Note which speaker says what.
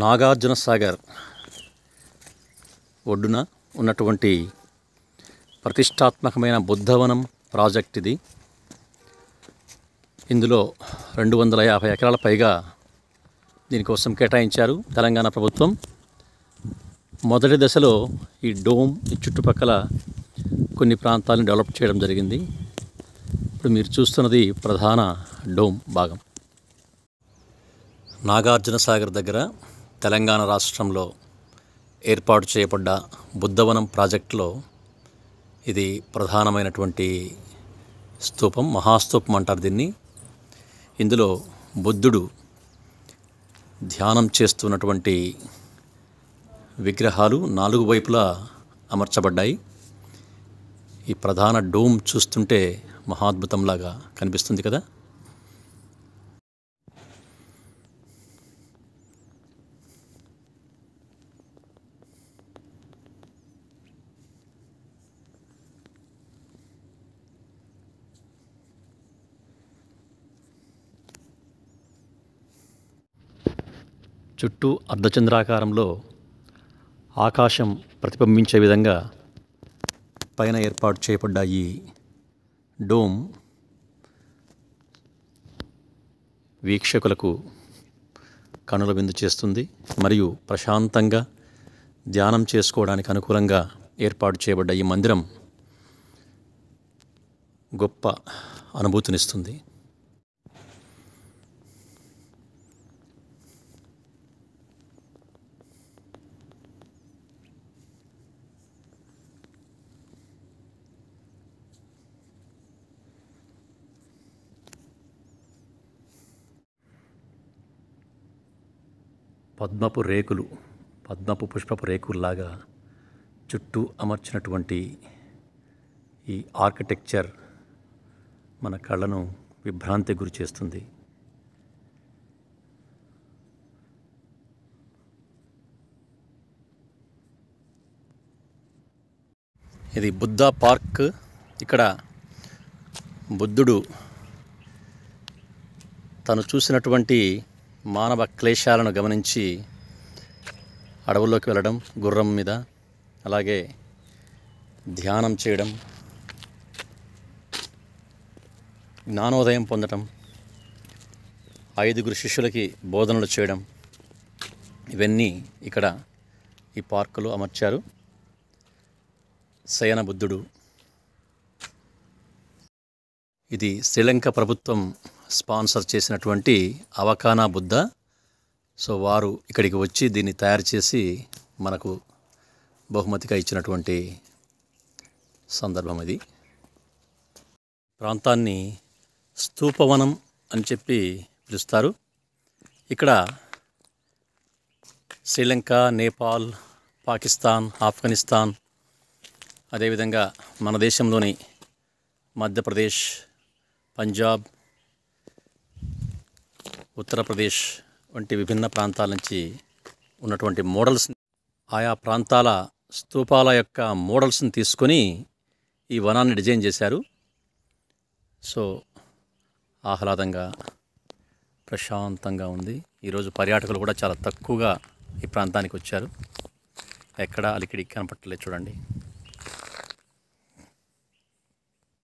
Speaker 1: నాగార్జున సాగర్ ఒడ్డున ఉన్నటువంటి ప్రతిష్టాత్మకమైన బుద్ధవనం ప్రాజెక్ట్ ఇది ఇందులో రెండు వందల యాభై ఎకరాల పైగా దీనికోసం కేటాయించారు తెలంగాణ ప్రభుత్వం మొదటి దశలో ఈ డోమ్ ఈ చుట్టుపక్కల కొన్ని ప్రాంతాలను డెవలప్ చేయడం జరిగింది ఇప్పుడు మీరు చూస్తున్నది ప్రధాన డోమ్ భాగం నాగార్జున సాగర్ దగ్గర తెలంగాణ రాష్ట్రంలో ఏర్పాటు చేయబడ్డ బుద్ధవనం ప్రాజెక్టులో ఇది ప్రధానమైనటువంటి స్తూపం మహాస్తూపం అంటారు దీన్ని ఇందులో బుద్ధుడు ధ్యానం చేస్తున్నటువంటి విగ్రహాలు నాలుగు వైపులా అమర్చబడ్డాయి ఈ ప్రధాన డోమ్ చూస్తుంటే మహాద్భుతంలాగా కనిపిస్తుంది కదా చుట్టూ అర్ధచంద్రాకారంలో ఆకాశం ప్రతిబింబించే విధంగా పైన ఏర్పాటు చేయబడ్డ ఈ డోమ్ వీక్షకులకు కనుల విందు చేస్తుంది మరియు ప్రశాంతంగా ధ్యానం చేసుకోవడానికి అనుకూలంగా ఏర్పాటు చేయబడ్డ ఈ మందిరం గొప్ప అనుభూతినిస్తుంది పద్మపు రేకులు పద్మపు పుష్పపు రేకుల్లాగా చుట్టూ అమర్చినటువంటి ఈ ఆర్కిటెక్చర్ మన కళ్ళను విభ్రాంతి గురి చేస్తుంది ఇది బుద్ధ పార్క్ ఇక్కడ బుద్ధుడు తను చూసినటువంటి మానవ క్లేశాలను గమనించి అడవుల్లోకి వెళ్ళడం గుర్రం మీద అలాగే ధ్యానం చేయడం జ్ఞానోదయం పొందడం ఐదుగురు శిష్యులకి బోధనలు చేయడం ఇవన్నీ ఇక్కడ ఈ పార్కులో అమర్చారు శయన బుద్ధుడు ఇది శ్రీలంక ప్రభుత్వం స్పాన్సర్ చేసినటువంటి అవకానా బుద్ధ సో వారు ఇక్కడికి వచ్చి దీన్ని తయారు చేసి మనకు బహుమతిగా ఇచ్చినటువంటి సందర్భం ఇది ప్రాంతాన్ని స్థూపవనం అని చెప్పి పిలుస్తారు ఇక్కడ శ్రీలంక నేపాల్ పాకిస్తాన్ ఆఫ్ఘనిస్తాన్ అదేవిధంగా మన దేశంలోని మధ్యప్రదేశ్ పంజాబ్ ఉత్తరప్రదేశ్ వంటి విభిన్న ప్రాంతాల నుంచి ఉన్నటువంటి మోడల్స్ ఆయా ప్రాంతాల స్థూపాల యొక్క మోడల్స్ని తీసుకొని ఈ వనాన్ని డిజైన్ చేశారు సో ఆహ్లాదంగా ప్రశాంతంగా ఉంది ఈరోజు పర్యాటకులు కూడా చాలా తక్కువగా ఈ ప్రాంతానికి వచ్చారు ఎక్కడ అలికిడి కనపట్టలేదు చూడండి